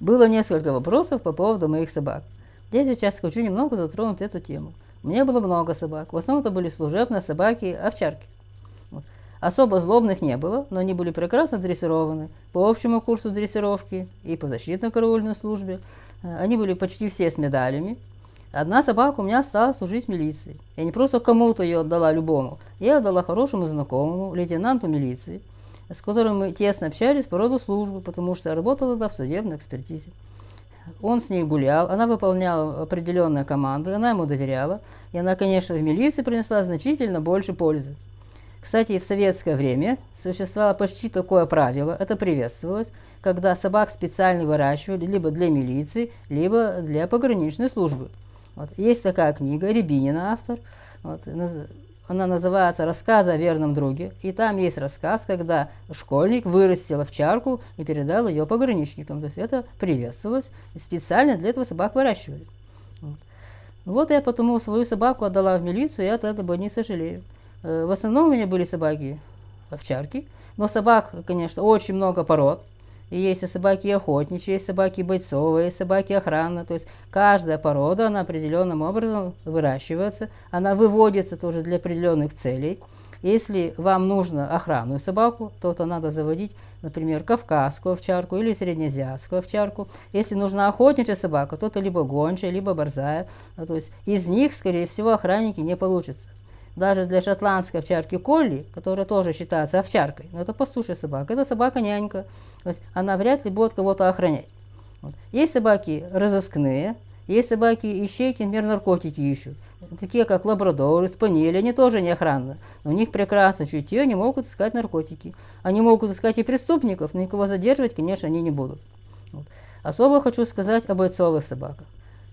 Было несколько вопросов по поводу моих собак. Я сейчас хочу немного затронуть эту тему. У меня было много собак. В основном это были служебные собаки, овчарки. Вот. Особо злобных не было, но они были прекрасно дрессированы по общему курсу дрессировки и по защитно-караульной службе. Э, они были почти все с медалями. Одна собака у меня стала служить в милиции. Я не просто кому-то ее отдала любому, я отдала хорошему знакомому, лейтенанту милиции с которым мы тесно общались по роду службы, потому что работала тогда в судебной экспертизе. Он с ней гулял, она выполняла определенные команды, она ему доверяла, и она, конечно, в милиции принесла значительно больше пользы. Кстати, в советское время существовало почти такое правило, это приветствовалось, когда собак специально выращивали либо для милиции, либо для пограничной службы. Вот. Есть такая книга, Рябинина автор, вот, она называется «Рассказ о верном друге». И там есть рассказ, когда школьник вырастил овчарку и передал ее пограничникам. То есть это приветствовалось. Специально для этого собак выращивали. Вот, вот я потому свою собаку отдала в милицию, я от этого не сожалею. Э, в основном у меня были собаки овчарки, но собак, конечно, очень много пород. И есть и собаки охотничьи, есть собаки бойцовые, есть собаки охранные. То есть каждая порода, она определенным образом выращивается, она выводится тоже для определенных целей. Если вам нужно охранную собаку, то то надо заводить, например, кавказскую овчарку или среднеазиатскую овчарку. Если нужна охотничья собака, то то либо гончая, либо борзая. То есть из них, скорее всего, охранники не получатся. Даже для шотландской овчарки Колли, которая тоже считается овчаркой, но это пастушья собака, это собака-нянька. То есть она вряд ли будет кого-то охранять. Вот. Есть собаки разыскные, есть собаки ищейки, например, наркотики ищут. Такие, как лабрадоры, спаниели, они тоже не охранны. У них прекрасно чутье, они могут искать наркотики. Они могут искать и преступников, но никого задерживать, конечно, они не будут. Вот. Особо хочу сказать об бойцовых собаках.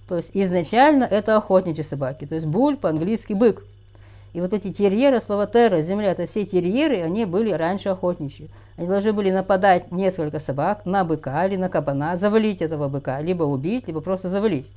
То есть изначально это охотничьи собаки, то есть буль по-английски бык. И вот эти терьеры, слово терра, земля, это все терьеры, они были раньше охотничьи. Они должны были нападать несколько собак на быка или на кабана, завалить этого быка, либо убить, либо просто завалить.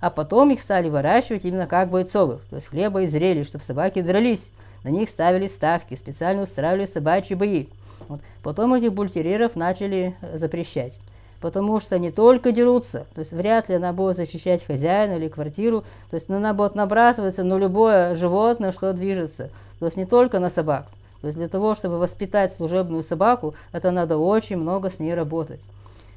А потом их стали выращивать именно как бойцовых, то есть хлеба и зрелищ, чтобы собаки дрались. На них ставили ставки, специально устраивали собачьи бои. Вот. Потом этих бультерьеров начали э, запрещать потому что они только дерутся. То есть вряд ли она будет защищать хозяина или квартиру. То есть ну, она будет набрасываться на любое животное, что движется. То есть не только на собак. То есть для того, чтобы воспитать служебную собаку, это надо очень много с ней работать.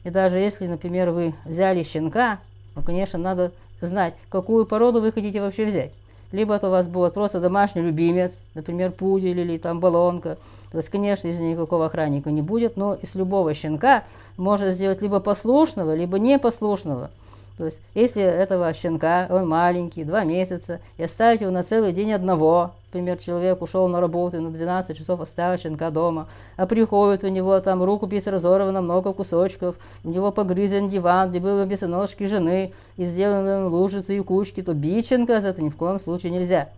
И даже если, например, вы взяли щенка, ну, конечно, надо знать, какую породу вы хотите вообще взять либо это у вас будет просто домашний любимец, например, пудель или там балонка. То есть, конечно, из никакого охранника не будет, но из любого щенка можно сделать либо послушного, либо непослушного. То есть, если этого щенка, он маленький, два месяца, и оставить его на целый день одного, например, человек ушел на работу и на 12 часов оставил щенка дома, а приходит у него там руку пись разорвана много кусочков, у него погрызен диван, где было без ножки жены, и сделаны лужицы и кучки, то бить щенка за это ни в коем случае нельзя.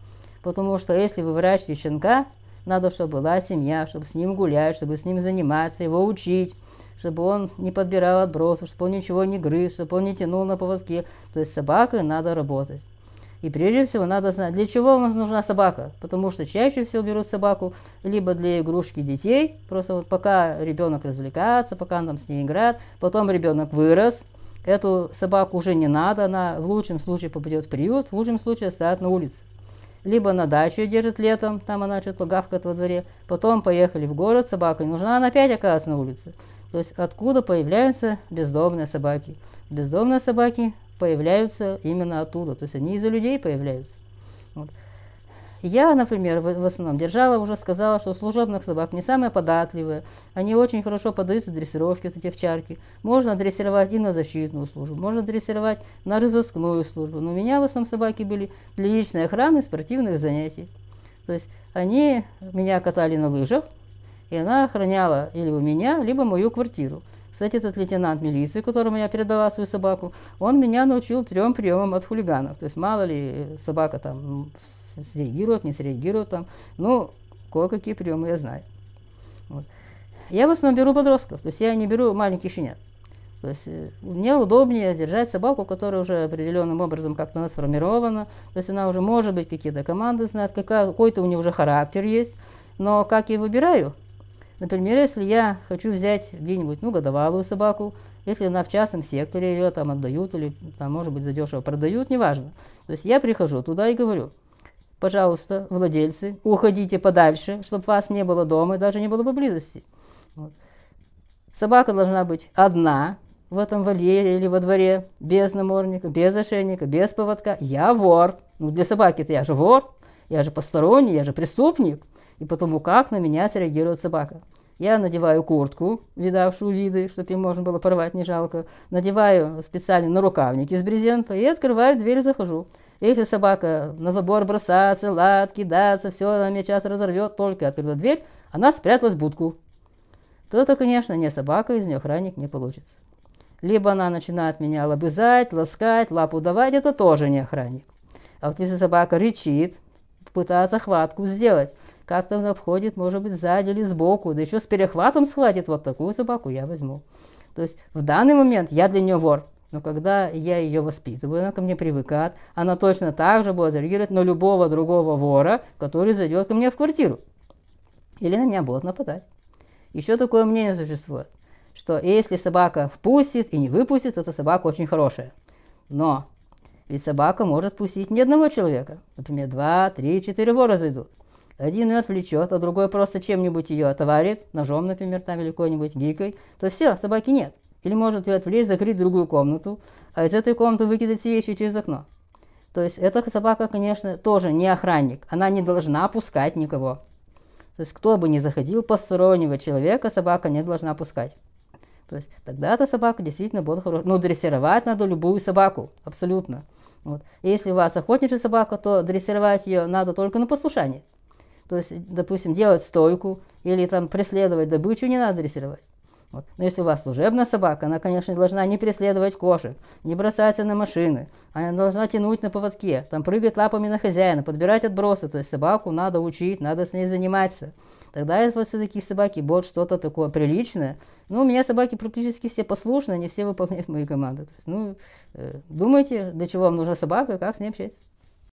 Потому что если вы выращиваете щенка, надо, чтобы была семья, чтобы с ним гулять, чтобы с ним заниматься, его учить, чтобы он не подбирал отбросов, чтобы он ничего не грыз, чтобы он не тянул на поводке. То есть с собакой надо работать. И прежде всего надо знать, для чего вам нужна собака. Потому что чаще всего берут собаку либо для игрушки детей, просто вот пока ребенок развлекается, пока он там с ней играет, потом ребенок вырос, эту собаку уже не надо, она в лучшем случае попадет в приют, в лучшем случае оставят на улице либо на дачу ее держит летом, там она что-то гавкает во дворе, потом поехали в город, собака не нужна, она опять оказывается на улице. То есть откуда появляются бездомные собаки? Бездомные собаки появляются именно оттуда, то есть они из-за людей появляются. Вот. Я, например, в, основном держала, уже сказала, что служебных собак не самые податливые, они очень хорошо подаются дрессировке, вот эти овчарки. Можно дрессировать и на защитную службу, можно дрессировать на разыскную службу. Но у меня в основном собаки были для личной охраны спортивных занятий. То есть они меня катали на лыжах, и она охраняла либо меня, либо мою квартиру. Кстати, этот лейтенант милиции, которому я передала свою собаку, он меня научил трем приемам от хулиганов. То есть мало ли собака там среагирует, не среагирует там. Ну, кое-какие приемы я знаю. Вот. Я в основном беру подростков, то есть я не беру маленьких щенят. То есть э, мне удобнее держать собаку, которая уже определенным образом как-то она сформирована. То есть она уже может быть какие-то команды знает, какая, какой-то у нее уже характер есть. Но как я выбираю, Например, если я хочу взять где-нибудь, ну, годовалую собаку, если она в частном секторе ее там отдают или там, может быть, задешево продают, неважно. То есть я прихожу туда и говорю, пожалуйста, владельцы, уходите подальше, чтобы вас не было дома и даже не было поблизости. Вот. Собака должна быть одна в этом вольере или во дворе, без намордника, без ошейника, без поводка. Я вор. Ну, для собаки-то я же вор, я же посторонний, я же преступник и потому, как на меня среагирует собака. Я надеваю куртку, видавшую виды, чтобы им можно было порвать, не жалко. Надеваю специально на рукавник из брезента и открываю дверь и захожу. Если собака на забор бросаться, лад, кидаться, все, она меня часто разорвет, только открыла дверь, она спряталась в будку. То-то, конечно, не собака, из нее охранник не получится. Либо она начинает меня лобызать, ласкать, лапу давать, это тоже не охранник. А вот если собака рычит, пытаться хватку сделать. Как-то он обходит, может быть, сзади или сбоку, да еще с перехватом схватит, вот такую собаку я возьму. То есть в данный момент я для нее вор, но когда я ее воспитываю, она ко мне привыкает, она точно так же будет реагировать на любого другого вора, который зайдет ко мне в квартиру. Или на меня будет нападать. Еще такое мнение существует, что если собака впустит и не выпустит, эта собака очень хорошая. Но ведь собака может пустить не одного человека. Например, два, три, четыре вора зайдут. Один ее отвлечет, а другой просто чем-нибудь ее отоварит, ножом, например, там или какой-нибудь гирькой, то все, собаки нет. Или может ее отвлечь, закрыть другую комнату, а из этой комнаты выкидать все вещи через окно. То есть эта собака, конечно, тоже не охранник. Она не должна пускать никого. То есть кто бы ни заходил постороннего человека, собака не должна пускать. То есть тогда эта собака действительно будет хорошая. Но ну, дрессировать надо любую собаку, абсолютно. Вот. Если у вас охотничья собака, то дрессировать ее надо только на послушание. То есть, допустим, делать стойку или там преследовать добычу не надо дрессировать. Вот. Но если у вас служебная собака, она, конечно, должна не преследовать кошек, не бросаться на машины, она должна тянуть на поводке, там прыгать лапами на хозяина, подбирать отбросы. То есть собаку надо учить, надо с ней заниматься. Тогда вот все такие собаки будут что-то такое приличное. Ну, у меня собаки практически все послушны, они все выполняют мои команды. То есть, ну, э, думайте, для чего вам нужна собака, как с ней общаться.